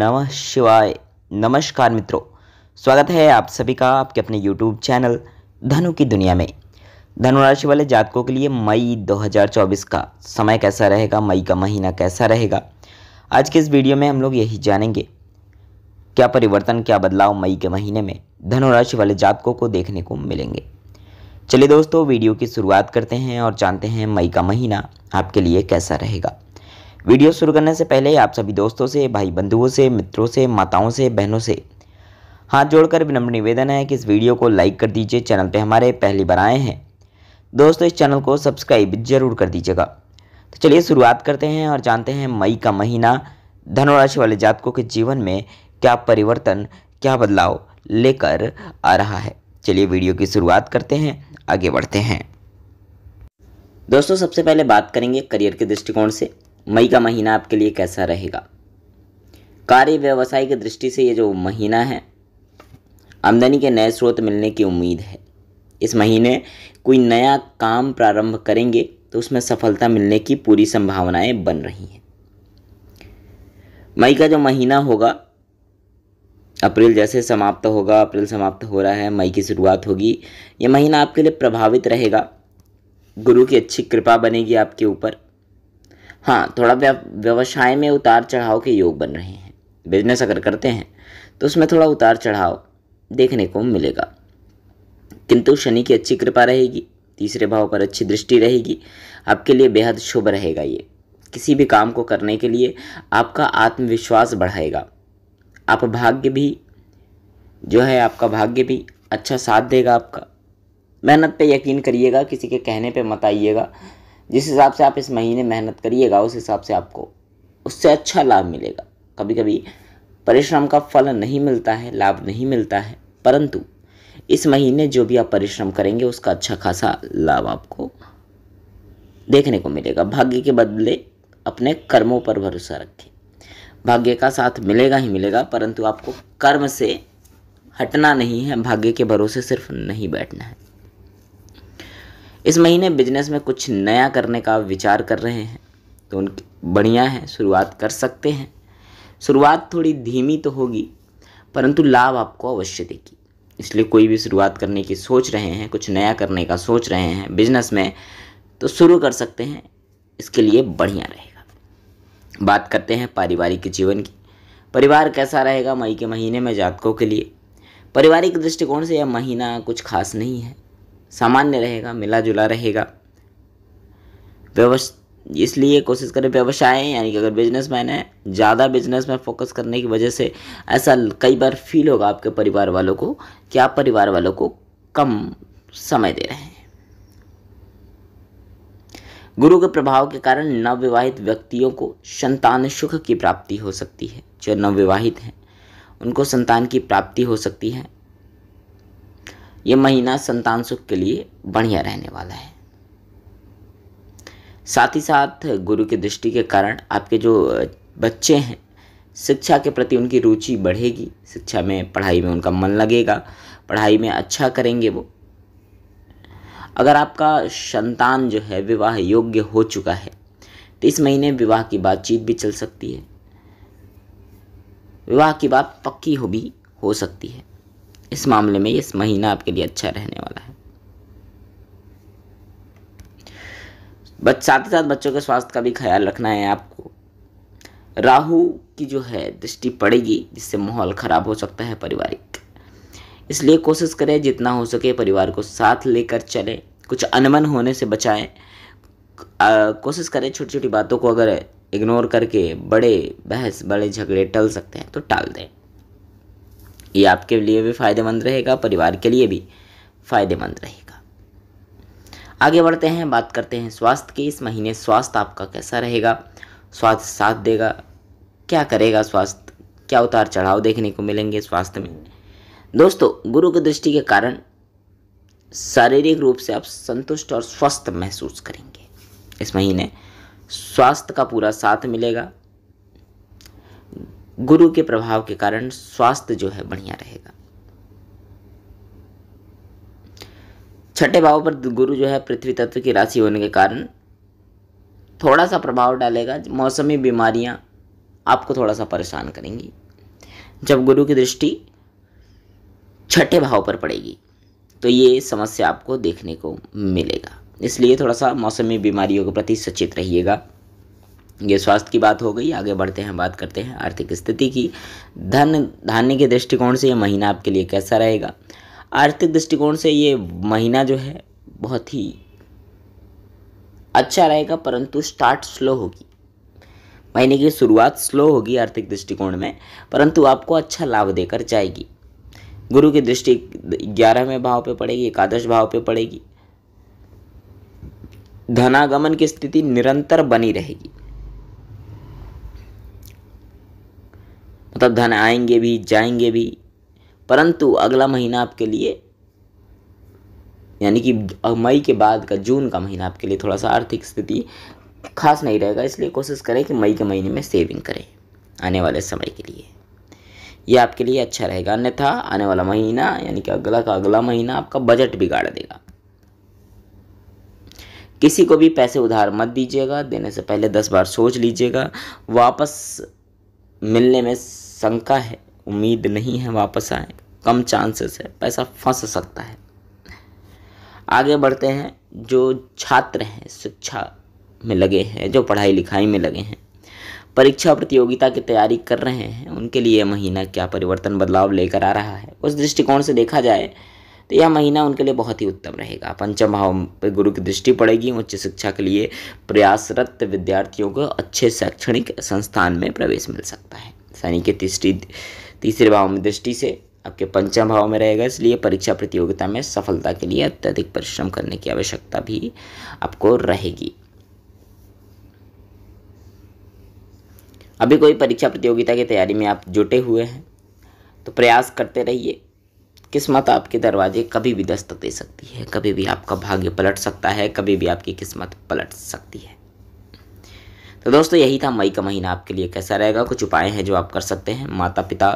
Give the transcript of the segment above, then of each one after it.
नमः शिवाय नमस्कार मित्रों स्वागत है आप सभी का आपके अपने यूट्यूब चैनल धनु की दुनिया में धनुराशि वाले जातकों के लिए मई 2024 का समय कैसा रहेगा मई का महीना कैसा रहेगा आज के इस वीडियो में हम लोग यही जानेंगे क्या परिवर्तन क्या बदलाव मई के महीने में धनुराशि वाले जातकों को देखने को मिलेंगे चलिए दोस्तों वीडियो की शुरुआत करते हैं और जानते हैं मई का महीना आपके लिए कैसा रहेगा वीडियो शुरू करने से पहले आप सभी दोस्तों से भाई बंधुओं से मित्रों से माताओं से बहनों से हाथ जोड़कर विनम्र निवेदन है कि इस वीडियो को लाइक कर दीजिए चैनल पर हमारे पहली बार आए हैं दोस्तों इस चैनल को सब्सक्राइब जरूर कर दीजिएगा तो चलिए शुरुआत करते हैं और जानते हैं मई का महीना धनुराशि वाले जातकों के जीवन में क्या परिवर्तन क्या बदलाव लेकर आ रहा है चलिए वीडियो की शुरुआत करते हैं आगे बढ़ते हैं दोस्तों सबसे पहले बात करेंगे करियर के दृष्टिकोण से मई का महीना आपके लिए कैसा रहेगा कार्य व्यवसाय की दृष्टि से ये जो महीना है आमदनी के नए स्रोत मिलने की उम्मीद है इस महीने कोई नया काम प्रारंभ करेंगे तो उसमें सफलता मिलने की पूरी संभावनाएं बन रही हैं मई का जो महीना होगा अप्रैल जैसे समाप्त होगा अप्रैल समाप्त हो रहा है मई की शुरुआत होगी ये महीना आपके लिए प्रभावित रहेगा गुरु की अच्छी कृपा बनेगी आपके ऊपर हाँ थोड़ा व्यवसाय में उतार चढ़ाव के योग बन रहे हैं बिजनेस अगर करते हैं तो उसमें थोड़ा उतार चढ़ाव देखने को मिलेगा किंतु शनि की अच्छी कृपा रहेगी तीसरे भाव पर अच्छी दृष्टि रहेगी आपके लिए बेहद शुभ रहेगा ये किसी भी काम को करने के लिए आपका आत्मविश्वास बढ़ाएगा आप भाग्य भी जो है आपका भाग्य भी अच्छा साथ देगा आपका मेहनत पे यकीन करिएगा किसी के कहने पे मत आइएगा जिस हिसाब से आप इस महीने मेहनत करिएगा उस हिसाब से आपको उससे अच्छा लाभ मिलेगा कभी कभी परिश्रम का फल नहीं मिलता है लाभ नहीं मिलता है परंतु इस महीने जो भी आप परिश्रम करेंगे उसका अच्छा खासा लाभ आपको देखने को मिलेगा भाग्य के बदले अपने कर्मों पर भरोसा रखें भाग्य का साथ मिलेगा ही मिलेगा परंतु आपको कर्म से हटना नहीं है भाग्य के भरोसे सिर्फ नहीं बैठना है इस महीने बिजनेस में कुछ नया करने का विचार कर रहे हैं तो उन बढ़िया है शुरुआत कर सकते हैं शुरुआत थोड़ी धीमी तो होगी परंतु लाभ आपको अवश्य देगी इसलिए कोई भी शुरुआत करने की सोच रहे हैं कुछ नया करने का सोच रहे हैं बिजनेस में तो शुरू कर सकते हैं इसके लिए बढ़िया रहेगा बात करते हैं पारिवारिक जीवन की परिवार कैसा रहेगा मई के महीने में जातकों के लिए पारिवारिक दृष्टिकोण से यह महीना कुछ खास नहीं है सामान्य रहेगा मिला जुला रहेगा इसलिए कोशिश करें व्यवसाय यानी कि अगर बिजनेस मैन है ज़्यादा बिजनेस में फोकस करने की वजह से ऐसा कई बार फील होगा आपके परिवार वालों को कि आप परिवार वालों को कम समय दे रहे हैं गुरु के प्रभाव के कारण नवविवाहित व्यक्तियों को संतान सुख की प्राप्ति हो सकती है जो नवविवाहित हैं उनको संतान की प्राप्ति हो सकती है ये महीना संतान सुख के लिए बढ़िया रहने वाला है साथ ही साथ गुरु की दृष्टि के कारण आपके जो बच्चे हैं शिक्षा के प्रति उनकी रुचि बढ़ेगी शिक्षा में पढ़ाई में उनका मन लगेगा पढ़ाई में अच्छा करेंगे वो अगर आपका संतान जो है विवाह योग्य हो चुका है तो इस महीने विवाह की बातचीत भी चल सकती है विवाह की बात पक्की हो भी हो सकती है इस मामले में इस महीना आपके लिए अच्छा रहने वाला है बच साथ ही साथ बच्चों के स्वास्थ्य का भी ख्याल रखना है आपको राहु की जो है दृष्टि पड़ेगी जिससे माहौल खराब हो सकता है पारिवारिक इसलिए कोशिश करें जितना हो सके परिवार को साथ लेकर चलें कुछ अनमन होने से बचाएं कोशिश करें छोटी छोटी बातों को अगर इग्नोर करके बड़े बहस बड़े झगड़े टल सकते हैं तो टाल दें ये आपके लिए भी फ़ायदेमंद रहेगा परिवार के लिए भी फ़ायदेमंद रहेगा आगे बढ़ते हैं बात करते हैं स्वास्थ्य की इस महीने स्वास्थ्य आपका कैसा रहेगा स्वास्थ्य साथ देगा क्या करेगा स्वास्थ्य क्या उतार चढ़ाव देखने को मिलेंगे स्वास्थ्य में दोस्तों गुरु की दृष्टि के कारण शारीरिक रूप से आप संतुष्ट और स्वस्थ महसूस करेंगे इस महीने स्वास्थ्य का पूरा साथ मिलेगा गुरु के प्रभाव के कारण स्वास्थ्य जो है बढ़िया रहेगा छठे भाव पर गुरु जो है पृथ्वी तत्व की राशि होने के कारण थोड़ा सा प्रभाव डालेगा मौसमी बीमारियां आपको थोड़ा सा परेशान करेंगी जब गुरु की दृष्टि छठे भाव पर पड़ेगी तो ये समस्या आपको देखने को मिलेगा इसलिए थोड़ा सा मौसमी बीमारियों के प्रति सचेत रहिएगा ये स्वास्थ्य की बात हो गई आगे बढ़ते हैं बात करते हैं आर्थिक स्थिति की धन धान्य के दृष्टिकोण से ये महीना आपके लिए कैसा रहेगा आर्थिक दृष्टिकोण से ये महीना जो है बहुत ही अच्छा रहेगा परंतु स्टार्ट स्लो होगी महीने की शुरुआत स्लो होगी आर्थिक दृष्टिकोण में परंतु आपको अच्छा लाभ देकर जाएगी गुरु की दृष्टि ग्यारहवें भाव पे पड़ेगी एकादश भाव पे पड़ेगी धनागमन की स्थिति निरंतर बनी रहेगी मतलब धन आएंगे भी जाएंगे भी परंतु अगला महीना आपके लिए यानी कि मई के बाद का जून का महीना आपके लिए थोड़ा सा आर्थिक स्थिति खास नहीं रहेगा इसलिए कोशिश करें कि मई के महीने में सेविंग करें आने वाले समय के लिए यह आपके लिए अच्छा रहेगा अन्यथा आने वाला महीना यानी कि अगला का अगला महीना आपका बजट बिगाड़ देगा किसी को भी पैसे उधार मत दीजिएगा देने से पहले दस बार सोच लीजिएगा वापस मिलने में शंका है उम्मीद नहीं है वापस आए कम चांसेस है पैसा फंस सकता है आगे बढ़ते हैं जो छात्र हैं शिक्षा में लगे हैं जो पढ़ाई लिखाई में लगे हैं परीक्षा प्रतियोगिता की तैयारी कर रहे हैं उनके लिए यह महीना क्या परिवर्तन बदलाव लेकर आ रहा है उस दृष्टिकोण से देखा जाए तो यह महीना उनके लिए बहुत ही उत्तम रहेगा पंचम भाव पर गुरु की दृष्टि पड़ेगी उच्च शिक्षा के लिए प्रयासरत विद्यार्थियों को अच्छे शैक्षणिक संस्थान में प्रवेश मिल सकता है यानी कि तीसरी तीसरे भाव में दृष्टि से आपके पंचम भाव में रहेगा इसलिए परीक्षा प्रतियोगिता में सफलता के लिए अत्यधिक परिश्रम करने की आवश्यकता भी आपको रहेगी अभी कोई परीक्षा प्रतियोगिता की तैयारी में आप जुटे हुए हैं तो प्रयास करते रहिए किस्मत आपके दरवाजे कभी भी दस्तक दे सकती है कभी भी आपका भाग्य पलट सकता है कभी भी आपकी किस्मत पलट सकती है तो दोस्तों यही था मई का महीना आपके लिए कैसा रहेगा कुछ उपाय हैं जो आप कर सकते हैं माता पिता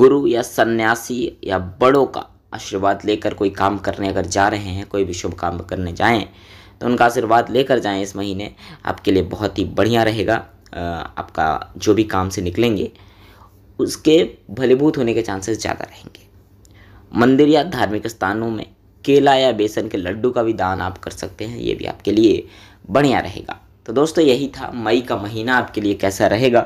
गुरु या सन्यासी या बड़ों का आशीर्वाद लेकर कोई काम करने अगर जा रहे हैं कोई भी शुभ काम करने जाएं तो उनका आशीर्वाद लेकर जाएं इस महीने आपके लिए बहुत ही बढ़िया रहेगा आपका जो भी काम से निकलेंगे उसके भलीभूत होने के चांसेस ज़्यादा रहेंगे मंदिर या धार्मिक स्थानों में केला या बेसन के लड्डू का भी दान आप कर सकते हैं ये भी आपके लिए बढ़िया रहेगा तो दोस्तों यही था मई का महीना आपके लिए कैसा रहेगा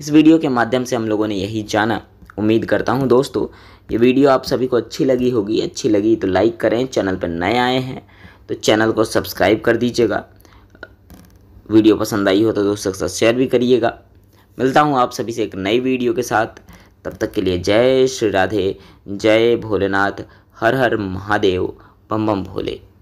इस वीडियो के माध्यम से हम लोगों ने यही जाना उम्मीद करता हूँ दोस्तों ये वीडियो आप सभी को अच्छी लगी होगी अच्छी लगी तो लाइक करें चैनल पर नए आए हैं तो चैनल को सब्सक्राइब कर दीजिएगा वीडियो पसंद आई हो तो दोस्तों के साथ शेयर भी करिएगा मिलता हूँ आप सभी से एक नई वीडियो के साथ तब तक के लिए जय श्री राधे जय भोलेनाथ हर हर महादेव बम बम भोले